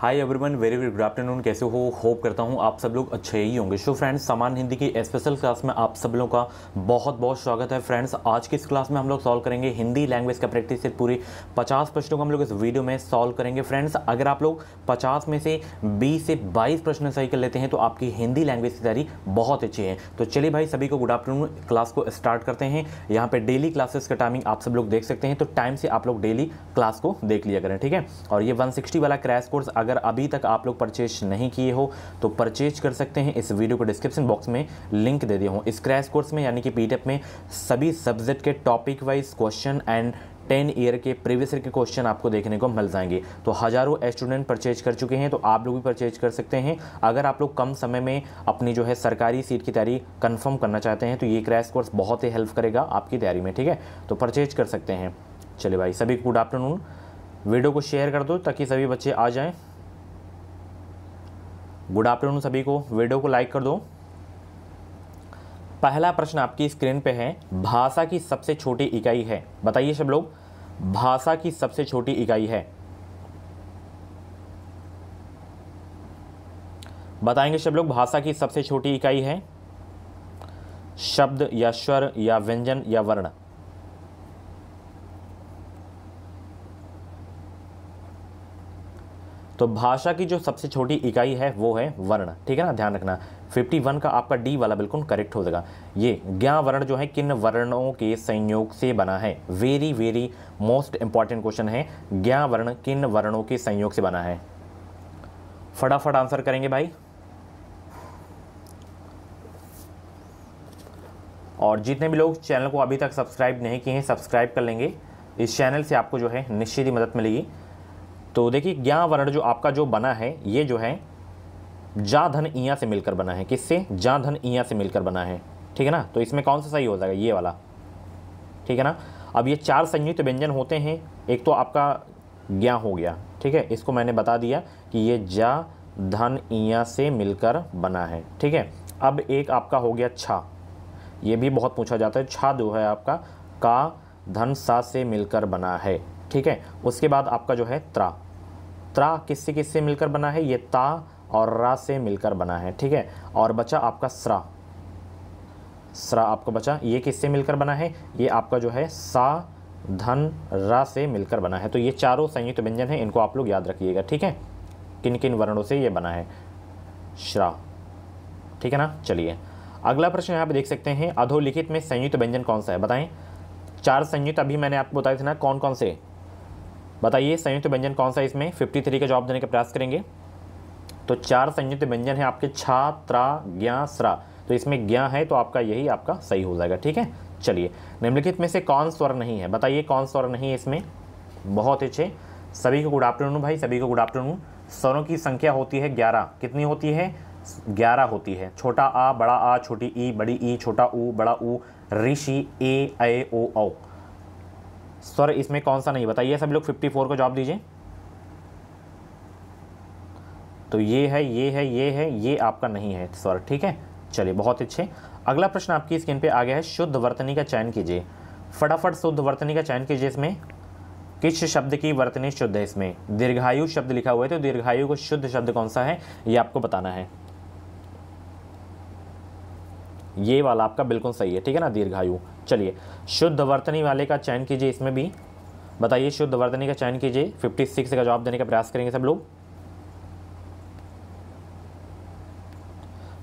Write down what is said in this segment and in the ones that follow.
हाय everyone very very good afternoon कैसे हो hope करता हूँ आप सब लोग अच्छे ही होंगे सो फ्रेंड्स सामान हिंदी की स्पेशल क्लास में आप सब लोगों का बहुत बहुत स्वागत है फ्रेंड्स आज की इस क्लास में हम लोग सॉल्व करेंगे हिंदी लैंग्वेज का प्रैक्टिस से पूरी 50 प्रश्नों को हम लोग इस वीडियो में सॉल्व करेंगे फ्रेंड्स अगर आप लोग पचास में से बीस से बाईस प्रश्न सही कर लेते हैं तो आपकी हिंदी लैंग्वेज की तैयारी बहुत अच्छी है तो चलिए भाई सभी को गुड आफ्टरनून क्लास को स्टार्ट करते हैं यहाँ पर डेली क्लासेस का टाइमिंग आप सब लोग देख सकते हैं तो टाइम से आप लोग डेली क्लास को देख लिया करें ठीक है और ये वन वाला क्रैश कोर्स अगर अभी तक आप लोग परचेज नहीं किए हो तो परचेज कर सकते हैं इस वीडियो को डिस्क्रिप्शन बॉक्स में लिंक दे दिया हूँ इस क्रैश कोर्स में यानी कि पी में सभी सब्जेक्ट के topic wise question and ten year के प्रीवियस ईयर के क्वेश्चन आपको देखने को मिल जाएंगे तो हज़ारों स्टूडेंट परचेज कर चुके हैं तो आप लोग भी परचेज कर सकते हैं अगर आप लोग कम समय में अपनी जो है सरकारी सीट की तैयारी कंफर्म करना चाहते हैं तो ये क्रैश कोर्स बहुत ही हेल्प करेगा आपकी तैयारी में ठीक है तो परचेज कर सकते हैं चलिए भाई सभी गुड आफ्टरनून वीडियो को शेयर कर दो ताकि सभी बच्चे आ जाएँ गुड आफ्टरनून सभी को वीडियो को लाइक कर दो पहला प्रश्न आपकी स्क्रीन पे है भाषा की सबसे छोटी इकाई है बताइए सब लोग भाषा की सबसे छोटी इकाई है बताएंगे सब लोग भाषा की सबसे छोटी इकाई है शब्द या स्वर या व्यंजन या वर्ण तो भाषा की जो सबसे छोटी इकाई है वो है वर्ण ठीक है ना ध्यान रखना 51 का आपका डी वाला बिल्कुल करेक्ट हो जाएगा ये ज्ञा वर्ण जो है किन वर्णों के संयोग से बना है very very most important question है ज्ञा वर्ण किन वर्णों के संयोग से बना है फटाफट आंसर करेंगे भाई और जितने भी लोग चैनल को अभी तक सब्सक्राइब नहीं किए हैं सब्सक्राइब कर लेंगे इस चैनल से आपको जो है निश्चित ही मदद मिलेगी तो देखिए ज्ञा वर्ण जो आपका जो बना है ये जो है जा धन इया से मिलकर बना है किससे जा धन इया से मिलकर बना है ठीक है ना तो इसमें कौन सा सही हो जाएगा ये वाला ठीक है ना अब ये चार संयुक्त व्यंजन होते हैं एक तो आपका ज्ञा हो गया ठीक है इसको मैंने बता दिया कि ये जा धन इया से मिलकर बना है ठीक है अब एक आपका हो गया छा ये भी बहुत पूछा जाता है छा जो है आपका का धन सा से मिलकर बना है ठीक है उसके बाद आपका जो है त्रा त्रा किससे किससे मिलकर बना है ये ता और रा से मिलकर बना है ठीक है और बचा आपका स्रा स्रा आपको बचा ये किससे मिलकर बना है ये आपका जो है सा धन रा से मिलकर बना है तो ये चारों संयुक्त व्यंजन है इनको आप लोग याद रखिएगा ठीक है किन किन वर्णों से ये बना है श्रा ठीक है ना चलिए अगला प्रश्न यहाँ पे देख सकते हैं अधोलिखित में संयुक्त व्यंजन कौन सा है बताएं चार संयुक्त अभी मैंने आपको बताया था ना कौन कौन से बताइए संयुक्त व्यंजन कौन सा इसमें फिफ्टी थ्री का जवाब देने का प्रयास करेंगे तो चार संयुक्त व्यंजन है आपके छा त्रा ज्ञा स्रा तो इसमें ज्ञा है तो आपका यही आपका सही हो जाएगा ठीक है चलिए निम्नलिखित में से कौन स्वर नहीं है बताइए कौन स्वर नहीं है इसमें बहुत अच्छे सभी को गुड आफ्टरनून भाई सभी को गुड आफ्टरनून स्वरों की संख्या होती है ग्यारह कितनी होती है ग्यारह होती है छोटा आ बड़ा आ छोटी ई बड़ी ई छोटा ऊ बड़ा ऊ ऋषि ए ए ओ औ स्वर इसमें कौन सा नहीं बताइए सब लोग फिफ्टी फोर को जवाब दीजिए तो ये है ये है ये है ये आपका नहीं है स्वर ठीक है चलिए बहुत अच्छे अगला प्रश्न आपकी स्क्रीन पे आ गया है शुद्ध वर्तनी का चयन कीजिए फटाफट शुद्ध वर्तनी का चयन कीजिए इसमें किस शब्द की वर्तनी शुद्ध है इसमें दीर्घायु शब्द लिखा हुआ है तो दीर्घायु को शुद्ध शब्द कौन सा है ये आपको बताना है ये वाला आपका बिल्कुल सही है ठीक है ना दीर्घायु चलिए शुद्ध वर्तनी वाले का चयन कीजिए इसमें भी बताइए शुद्ध वर्तनी का चयन कीजिए 56 का जवाब देने का प्रयास करेंगे सब लोग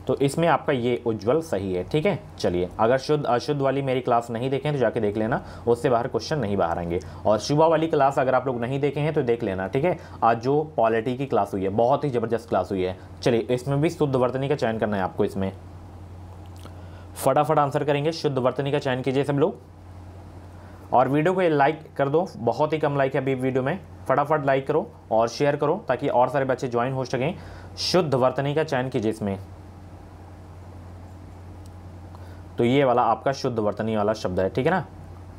तो इसमें आपका ये उज्जवल सही है ठीक है चलिए अगर शुद्ध अशुद्ध वाली मेरी क्लास नहीं देखें तो जाके देख लेना उससे बाहर क्वेश्चन नहीं बाहर आएंगे और शुभा वाली क्लास अगर आप लोग नहीं देखे हैं तो देख लेना ठीक है आज जो पॉलिटी की क्लास हुई है बहुत ही ज़बरदस्त क्लास हुई है चलिए इसमें भी शुद्ध वर्तनी का चयन करना है आपको इसमें फटाफट आंसर करेंगे शुद्ध वर्तनी का चयन कीजिए सब लोग और वीडियो को लाइक कर दो बहुत ही कम लाइक है अभी वीडियो में फटाफट लाइक करो और शेयर करो ताकि और सारे बच्चे ज्वाइन हो सकें शुद्ध वर्तनी का चयन कीजिए इसमें तो ये वाला आपका शुद्ध वर्तनी वाला शब्द है ठीक है ना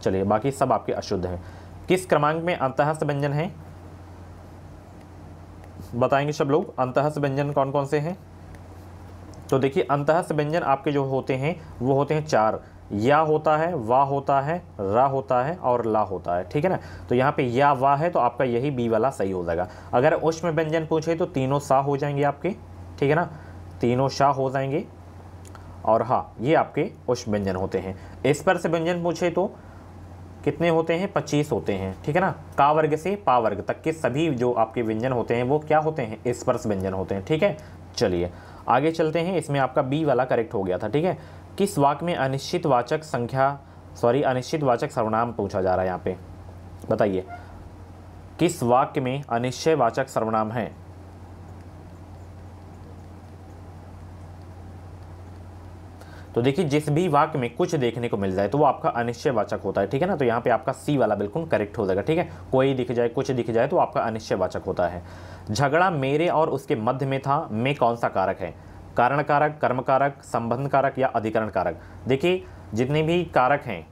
चलिए बाकी सब आपके अशुद्ध हैं किस क्रमांक में अंतहस्त व्यंजन है बताएंगे सब लोग अंतहस्त व्यंजन कौन कौन से हैं तो देखिए अंतस्थ व्यंजन आपके जो होते हैं वो होते हैं चार या होता है वा होता है रा होता है और ला होता है ठीक है ना तो यहाँ पे या वा है तो आपका यही बी वाला सही हो जाएगा अगर उष्म व्यंजन पूछे तो तीनों सा हो जाएंगे आपके ठीक है ना तीनों शाह हो जाएंगे और हाँ ये आपके उष्म व्यंजन होते हैं इस पर से व्यंजन पूछे तो कितने होते हैं पच्चीस होते हैं ठीक है ना का वर्ग से पा वर्ग तक के सभी जो आपके व्यंजन होते हैं वो क्या होते हैं स्पर्श व्यंजन होते हैं ठीक है चलिए आगे चलते हैं इसमें आपका बी वाला करेक्ट हो गया था ठीक है किस वाक में अनिश्चित वाचक संख्या सॉरी अनिश्चित वाचक सर्वनाम पूछा जा रहा है यहाँ पे बताइए किस वाक्य में अनिश्चय वाचक सर्वनाम है तो देखिए जिस भी वाक्य में कुछ देखने को मिल जाए तो वो आपका अनिश्चय वाचक होता है ठीक है ना तो यहाँ पे आपका सी वाला बिल्कुल करेक्ट हो जाएगा ठीक है कोई दिख जाए कुछ दिख जाए तो आपका अनिश्चय वाचक होता है झगड़ा मेरे और उसके मध्य में था में कौन सा कारक है कारण कारक कर्म कारक संबंध कारक या अधिकरण कारक देखिए जितने भी कारक हैं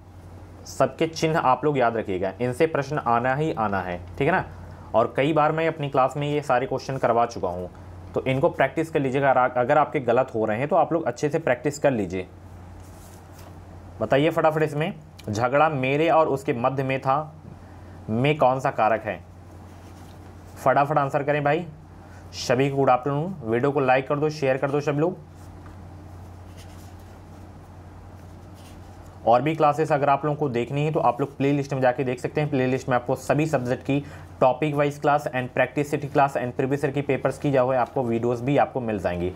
सबके चिन्ह आप लोग याद रखिएगा इनसे प्रश्न आना ही आना है ठीक है ना और कई बार मैं अपनी क्लास में ये सारे क्वेश्चन करवा चुका हूँ तो इनको प्रैक्टिस कर लीजिएगा अगर आपके गलत हो रहे हैं तो आप लोग अच्छे से प्रैक्टिस कर लीजिए बताइए फटाफट इसमें झगड़ा मेरे और उसके मध्य में था में कौन सा कारक है फटाफट आंसर करें भाई सभी को गुड आफ्टरनून वीडियो को लाइक कर दो शेयर कर दो सब लोग और भी क्लासेस अगर आप लोगों को देखनी है तो आप लोग प्लेलिस्ट में जाके देख सकते हैं प्लेलिस्ट में आपको सभी सब्जेक्ट की topic wise class and practice city class and previous की पेपर्स की जाए आपको वीडियोज़ भी आपको मिल जाएंगी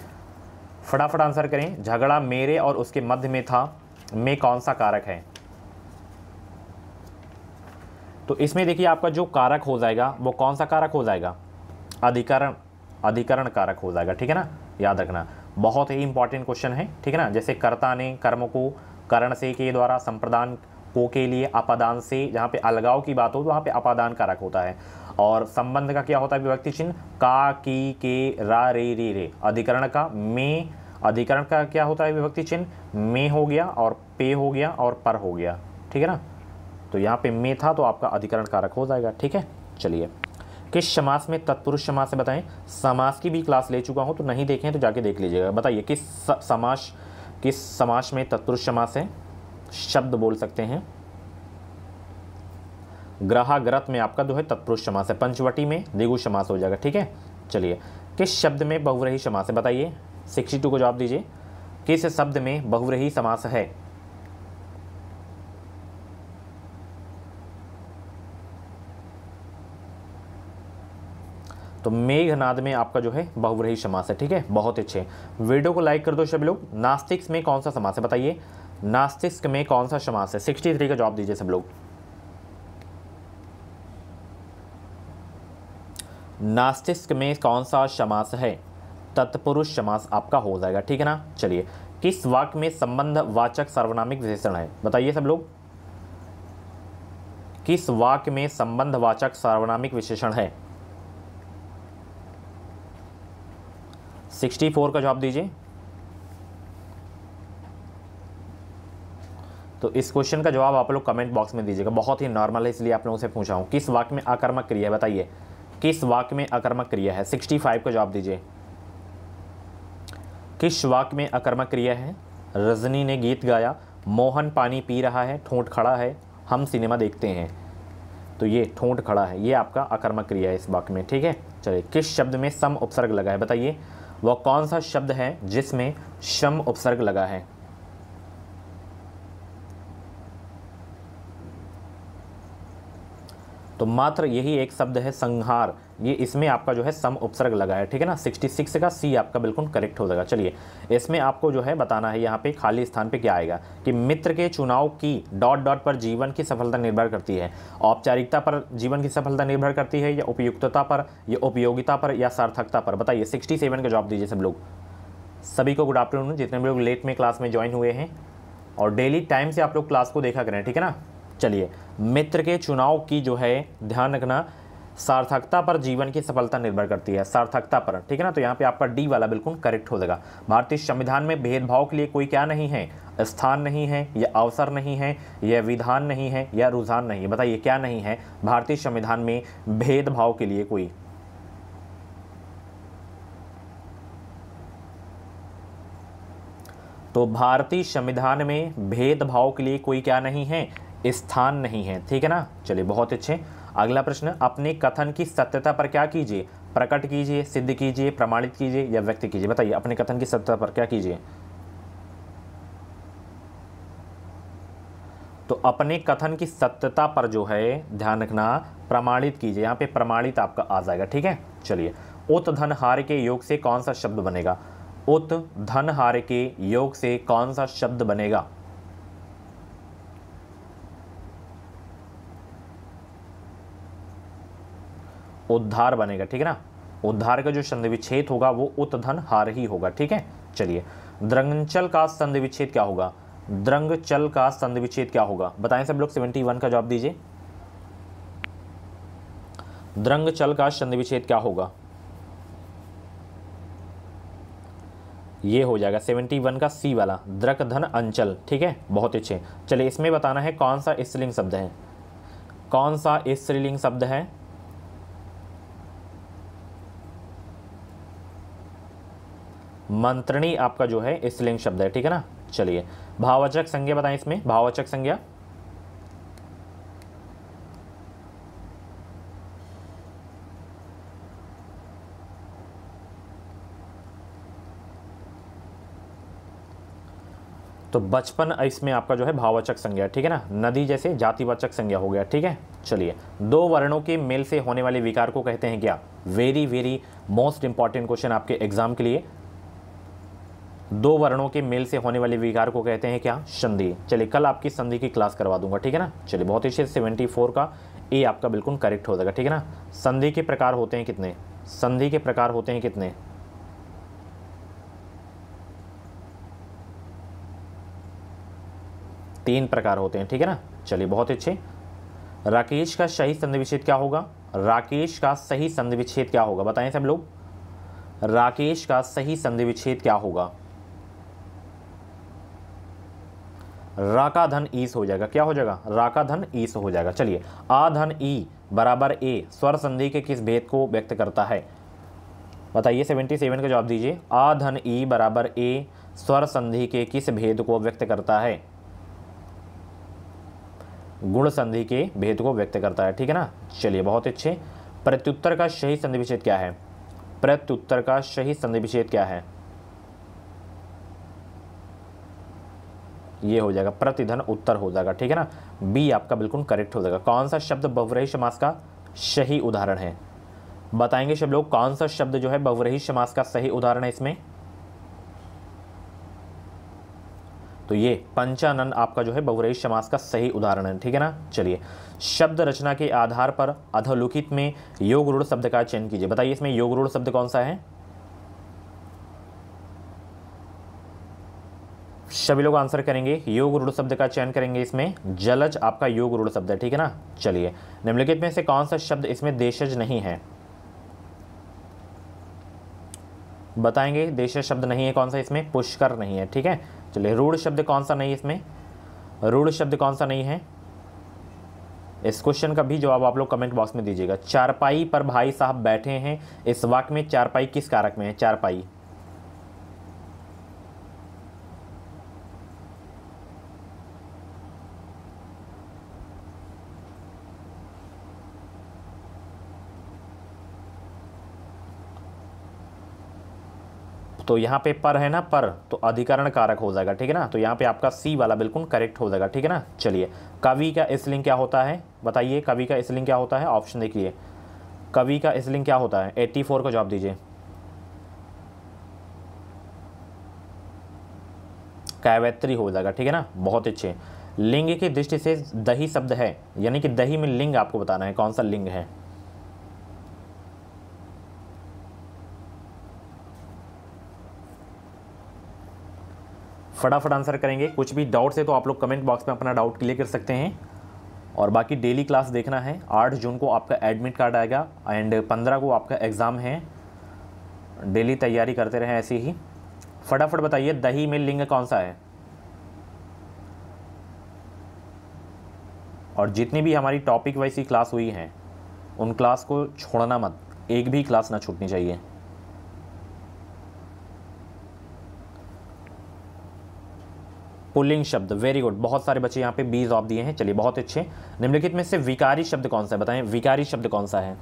फटाफट आंसर करें झगड़ा मेरे और उसके मध्य में था में कौन सा कारक है तो इसमें देखिए आपका जो कारक हो जाएगा वो कौन सा कारक हो जाएगा अधिकरण अधिकरण कारक हो जाएगा ठीक है ना याद रखना बहुत ही इंपॉर्टेंट क्वेश्चन है ठीक है ना जैसे कर्ता ने कर्म को करण से के द्वारा संप्रदान को के लिए अपादान से जहाँ पे अलगाव की बात हो तो वहाँ पे अपादान कारक होता है और संबंध का क्या होता है विभक्ति चिन्ह का की के रा रे रे रे अधिकरण का में अधिकरण का क्या होता है विभक्ति चिन्ह में हो गया और पे हो गया और पर हो गया ठीक है ना तो यहाँ पे में था तो आपका अधिकरण कारक हो जाएगा ठीक है चलिए किस समास में तत्पुरुष समास है बताएं समास की भी क्लास ले चुका हूँ तो नहीं देखें तो जाके देख लीजिएगा बताइए किस समास किस समास में तत्पुरुष समास है शब्द बोल सकते हैं ग्रहाग्रत में आपका जो है तत्पुरुष समास है पंचवटी में दिगु समास हो जाएगा ठीक है चलिए किस शब्द में बहुरही समास है बताइए सिक्सटी टू को जवाब दीजिए किस शब्द में बहुरही समास है तो मेघनाद में आपका जो है बहुव्रीही समास है ठीक है बहुत अच्छे वीडियो को लाइक कर दो सभी लोग नास्तिक्स में कौन सा समास है बताइए नास्तिक में कौन सा समास है सिक्सटी थ्री का जवाब दीजिए सब लोग नास्तिक में कौन सा समास है तत्पुरुष समास आपका हो जाएगा ठीक है ना चलिए किस वाक्य में संबंध वाचक सर्वनामिक विशेषण है बताइए सब लोग किस वाक्य में संबंधवाचक सर्वनामिक विशेषण है सिक्सटी फोर का जवाब दीजिए तो इस क्वेश्चन का जवाब आप लोग कमेंट बॉक्स में दीजिएगा बहुत ही नॉर्मल है इसलिए आप लोगों से पूछा हूँ किस वाक्य में आक्रमक क्रिया है बताइए किस वाक्य में आक्रमक क्रिया है सिक्सटी फाइव का जवाब दीजिए किस वाक्य में आक्रमक क्रिया है रजनी ने गीत गाया मोहन पानी पी रहा है ठोंट खड़ा है हम सिनेमा देखते हैं तो ये ठोंट खड़ा है ये आपका आकर्मक क्रिया है इस वाक्य में ठीक है चलिए किस शब्द में सम उपसर्ग लगा है बताइए वह कौन सा शब्द है जिसमें शम उपसर्ग लगा है तो मात्र यही एक शब्द है संहार ये इसमें आपका जो है सम उपसर्ग लगा है ठीक है ना 66 का सी आपका बिल्कुल करेक्ट हो जाएगा चलिए इसमें आपको जो है बताना है यहाँ पे खाली स्थान पे क्या आएगा कि मित्र के चुनाव की डॉट डॉट पर जीवन की सफलता निर्भर करती है औपचारिकता पर जीवन की सफलता निर्भर करती है या उपयुक्तता पर या उपयोगिता पर या सार्थकता पर बताइए सिक्सटी का जॉब दीजिए सब लोग सभी को गुड आफ्टरनून जितने भी लोग लेट में क्लास में ज्वाइन हुए हैं और डेली टाइम से आप लोग क्लास को देखा करें ठीक है ना चलिए मित्र के चुनाव की जो है ध्यान रखना सार्थकता पर जीवन की सफलता निर्भर करती है सार्थकता पर ठीक है ना तो यहाँ पे आपका डी वाला बिल्कुल करेक्ट हो जाएगा भारतीय संविधान में भेदभाव के लिए कोई क्या नहीं है स्थान नहीं है या अवसर नहीं है या विधान नहीं है या रुझान नहीं है बताइए क्या नहीं है भारतीय संविधान में भेदभाव के लिए कोई तो भारतीय संविधान में भेदभाव के लिए कोई क्या नहीं है स्थान नहीं है ठीक है ना चलिए बहुत अच्छे अगला प्रश्न अपने कथन की सत्यता पर क्या कीजिए प्रकट कीजिए सिद्ध कीजिए प्रमाणित कीजिए या व्यक्त कीजिए बताइए अपने कथन की सत्यता पर क्या कीजिए तो अपने कथन की सत्यता पर जो है ध्यान रखना प्रमाणित कीजिए यहाँ पे प्रमाणित आपका आ जाएगा ठीक है चलिए उत धन हार के योग से कौन सा शब्द बनेगा उत धन हार के योग से कौन सा शब्द बनेगा उद्धार बनेगा ठीक है ना उद्धार का जो संधिविच्छेद होगा वो उत्धन हार ही होगा ठीक है चलिए द्रंगचल का संधिविच्छेद क्या होगा द्रंगचल का संधिविच्छेद क्या होगा बताएं सब लोग सेवेंटी वन का जवाब दीजिए द्रंगचल का संधिविच्छेद क्या होगा ये हो जाएगा सेवेंटी वन का सी वाला द्रक धन अंचल ठीक है बहुत अच्छे चलिए इसमें बताना है कौन सा स्त्रीलिंग शब्द है कौन सा स्त्रीलिंग शब्द है मंत्रणी आपका जो है स्त्रीलिंग शब्द है ठीक है ना चलिए भावाचक संज्ञा बताएं इसमें भावाचक संज्ञा तो बचपन इसमें आपका जो है भाववाचक संज्ञा ठीक है ना नदी जैसे जातिवाचक संज्ञा हो गया ठीक है चलिए दो वर्णों के मेल से होने वाले विकार को कहते हैं क्या very very most important question आपके एग्जाम के लिए दो वर्णों के मेल से होने वाले विकार को कहते हैं क्या संधि चलिए कल आपकी संधि की क्लास करवा दूंगा ठीक है ना चलिए बहुत ही अच्छे सेवेंटी फोर का ए आपका बिल्कुल करेक्ट हो जाएगा ठीक है ना संधि के प्रकार होते हैं कितने संधि के प्रकार होते हैं कितने तीन प्रकार होते हैं ठीक है ना चलिए बहुत अच्छे राकेश का सही संधि विच्छेद क्या होगा राकेश का सही संधि विच्छेद क्या होगा बताएं सब लोग राकेश का सही संधि विच्छेद क्या होगा राका धन ईस हो जाएगा क्या हो जाएगा राका धन ईस हो जाएगा चलिए आ धन ई बराबर ए स्वर संधि के किस भेद को व्यक्त करता है बताइए सेवेंटी सेवन का जवाब दीजिए आ धन ई बराबर ए स्वर संधि के किस भेद को व्यक्त करता है गुण संधि के भेद को व्यक्त करता है ठीक है ना चलिए बहुत अच्छे प्रत्युत्तर का सही संधि विच्छेद क्या है प्रत्युत्तर का सही संधि विच्छेद क्या है ये हो जाएगा प्रतिधन उत्तर हो जाएगा ठीक है ना बी आपका बिल्कुल करेक्ट हो जाएगा कौन सा शब्द बहुरही समास का सही उदाहरण है बताएंगे सब लोग कौन सा शब्द जो है बहुरही समास का सही उदाहरण है इसमें तो ये पंचानन आपका जो है बहुरही समास का सही उदाहरण है ठीक है ना चलिए शब्द रचना के आधार पर अधोलुखित में योग रूढ़ शब्द का चयन कीजिए बताइए इसमें योग रूढ़ शब्द कौन सा है सभी लोग आंसर करेंगे योग रूढ़ शब्द का चयन करेंगे इसमें जलज आपका योग रूढ़ शब्द है ठीक है ना चलिए निम्नलिखित में से कौन सा शब्द इसमें देशज नहीं है बताएंगे देशज शब्द नहीं है कौन सा इसमें पुष्कर नहीं है ठीक है चलिए रूढ़ शब्द कौन सा नहीं है इसमें रूढ़ शब्द कौन सा नहीं है इस क्वेश्चन का भी जवाब आप लोग कमेंट बॉक्स में दीजिएगा चारपाई पर भाई साहब बैठे हैं इस वाक्य में चारपाई किस कारक में है चारपाई तो यहाँ पे पर है ना पर तो अधिकरण कारक हो जाएगा ठीक है ना तो यहाँ पे आपका सी वाला बिल्कुल करेक्ट हो जाएगा ठीक है ना चलिए कवि का इसलिंग क्या होता है बताइए कवि का इसलिंग क्या होता है ऑप्शन देखिए कवि का इसलिंग क्या होता है एट्टी फोर का जवाब दीजिए कैवैत्री हो जाएगा ठीक है ना बहुत अच्छे लिंग की दृष्टि से दही शब्द है यानी कि दही में लिंग आपको बताना है कौन सा लिंग है फटाफट आंसर करेंगे कुछ भी डाउट्स है तो आप लोग कमेंट बॉक्स में अपना डाउट क्लियर कर सकते हैं और बाकी डेली क्लास देखना है आठ जून को आपका एडमिट कार्ड आएगा एंड पंद्रह को आपका एग्ज़ाम है डेली तैयारी करते रहें ऐसे ही फटाफट बताइए दही में लिंग कौन सा है और जितनी भी हमारी टॉपिक वाइज की क्लास हुई हैं उन क्लास को छोड़ना मत एक भी क्लास ना छूटनी चाहिए पुलिंग शब्द वेरी गुड बहुत सारे बच्चे यहाँ पे बी जॉब दिए हैं चलिए बहुत अच्छे निम्नलिखित में से विकारी शब्द कौन सा है बताएं विकारी शब्द कौन सा है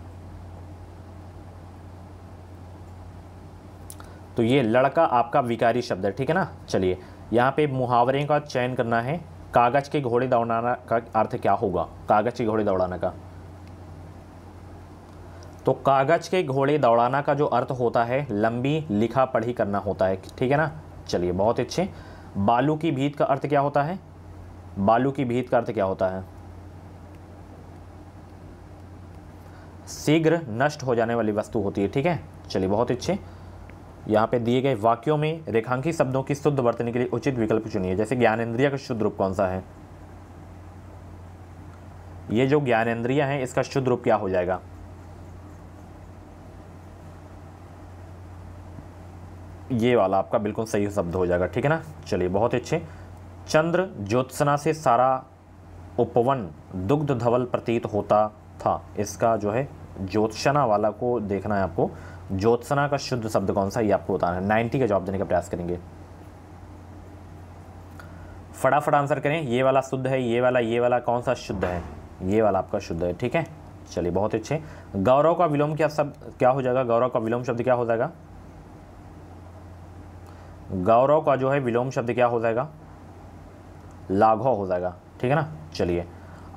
तो ये लड़का आपका विकारी शब्द है ठीक है ना चलिए यहाँ पे मुहावरे का चयन करना है कागज़ के घोड़े दौड़ाना का अर्थ क्या होगा कागज़ के घोड़े दौड़ाना का तो कागज़ के घोड़े दौड़ाना का जो अर्थ होता है लंबी लिखा पढ़ी करना होता है ठीक है ना चलिए बहुत अच्छे बालू की भीत का अर्थ क्या होता है बालू की भीत का अर्थ क्या होता है शीघ्र नष्ट हो जाने वाली वस्तु होती है ठीक है चलिए बहुत अच्छे यहाँ पे दिए गए वाक्यों में रेखांकी शब्दों की शुद्ध वर्तनी के लिए उचित विकल्प चुनिए जैसे ज्ञानेन्द्रिया का शुद्ध रूप कौन सा है ये जो ज्ञानेन्द्रिया है इसका शुद्ध रूप क्या हो जाएगा ये वाला आपका बिल्कुल सही शब्द हो जाएगा ठीक है ना चलिए बहुत अच्छे चंद्र ज्योत्सना से सारा उपवन दुग्ध धवल प्रतीत होता था इसका जो है ज्योत्सना वाला को देखना है आपको ज्योत्सना का शुद्ध शब्द कौन सा ये आपको बताना है नाइन्टी का जवाब देने का प्रयास करेंगे फटाफट आंसर करें ये वाला शुद्ध है ये वाला ये वाला कौन सा शुद्ध है ये वाला आपका शुद्ध है ठीक है चलिए बहुत अच्छे गौरव का विलोम क्या सब क्या हो जाएगा गौरव का विलोम शब्द क्या हो जाएगा गौरव का जो है विलोम शब्द क्या हो जाएगा लाघव हो जाएगा ठीक है ना चलिए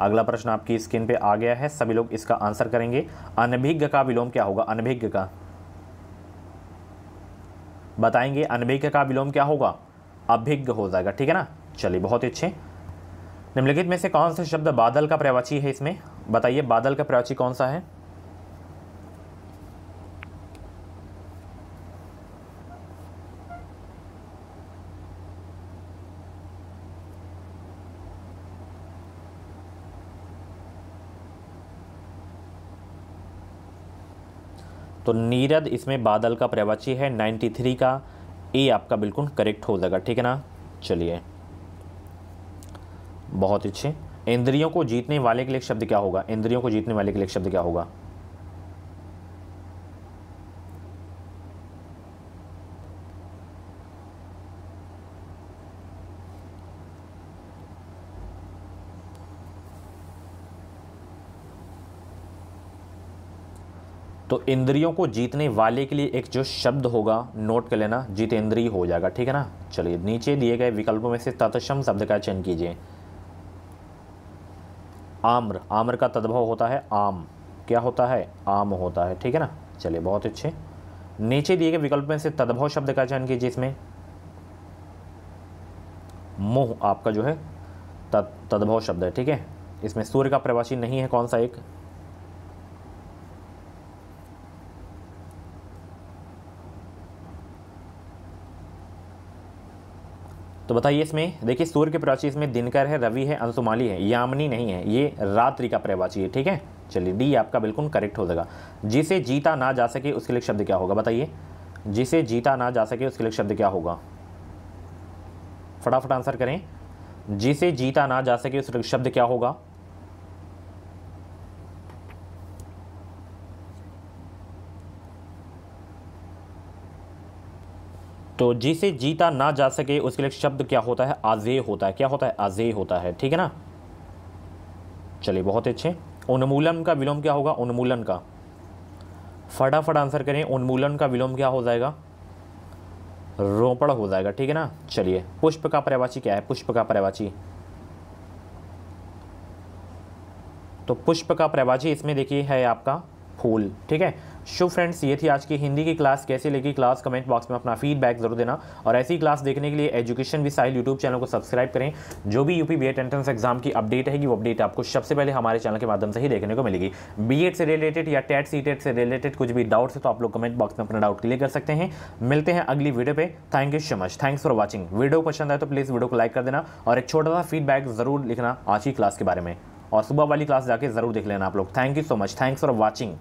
अगला प्रश्न आपकी स्क्रीन पे आ गया है सभी लोग इसका आंसर करेंगे अनभिज्ञ का विलोम क्या होगा अनभिज्ञ का बताएंगे अनभिज्ञ का विलोम क्या होगा अभिज्ञ हो जाएगा ठीक है ना चलिए बहुत अच्छे निम्नलिखित में से कौन सा शब्द बादल का प्रवाची है इसमें बताइए बादल का प्रवाची कौन सा है तो नीरद इसमें बादल का प्रवाची है 93 का ए आपका बिल्कुल करेक्ट हो जाएगा ठीक है ना चलिए बहुत अच्छे इंद्रियों को जीतने वाले के लिए शब्द क्या होगा इंद्रियों को जीतने वाले के लिए शब्द क्या होगा तो इंद्रियों को जीतने वाले के लिए एक जो शब्द होगा नोट कर लेना जितेंद्रीय हो जाएगा ठीक है ना चलिए नीचे दिए गए विकल्पों में से तत्सम शब्द का चयन कीजिए आम्र आम्र का तद्भव होता है आम क्या होता है आम होता है ठीक है ना चलिए बहुत अच्छे नीचे दिए गए विकल्प में से तद्भव शब्द का चयन कीजिए इसमें मुह आपका जो है तद्भव शब्द है ठीक है इसमें सूर्य का प्रवासी नहीं है कौन सा एक तो बताइए इसमें देखिए सूर्य के प्रवाची इसमें दिनकर है रवि है अंशुमाली है यामनी नहीं है ये रात्रि का प्रवाची है ठीक है चलिए डी आपका बिल्कुल करेक्ट हो जाएगा जिसे जीता ना जा सके उसके लिए शब्द क्या होगा बताइए जिसे जीता ना जा सके उसके लिए शब्द क्या होगा फटाफट आंसर करें जिसे जीता ना जा सके उसके शब्द क्या होगा तो जिसे जीता ना जा सके उसके लिए शब्द क्या होता है आजे होता है क्या होता है आजे होता है ठीक है ना चलिए बहुत अच्छे उन्मूलन का विलोम क्या होगा उन्मूलन का फटाफट आंसर करें उन्मूलन का विलोम क्या हो जाएगा रोपड़ हो जाएगा ठीक है ना चलिए पुष्प का पर्यावाची क्या है पुष्प का पर्यावाची तो पुष्प का पर्यावाची इसमें देखिए है आपका फूल ठीक है शुभ फ्रेंड्स ये थी आज की हिंदी की क्लास कैसी लगी क्लास कमेंट बॉक्स में अपना फीडबैक जरूर देना और ऐसी क्लास देखने के लिए एजुकेशन भी साहिल यूट्यूब चैनल को सब्सक्राइब करें जो भी यूपी बी एंट्रेंस एग्जाम की अपडेट है कि वो अपडेट आपको सबसे पहले हमारे चैनल के माध्यम से ही देखने को मिलेगी बी से रिलेटेड या टेट सी टेट से रिलेटेड कुछ भी डाउट्स है तो आप लोग कमेंट बॉक्स में अपना डाउट क्लियर कर सकते हैं मिलते हैं अगली वीडियो पर thank you so much thanks for watching video पसंद आए तो प्लीज़ वीडियो को लाइक कर देना और एक छोटा सा फीडबैक ज़रूर लिखना आज की क्लास के बारे में और सुबह वाली क्लास जाके ज़रूर देख लेना आप लोग thank you so much thanks for watching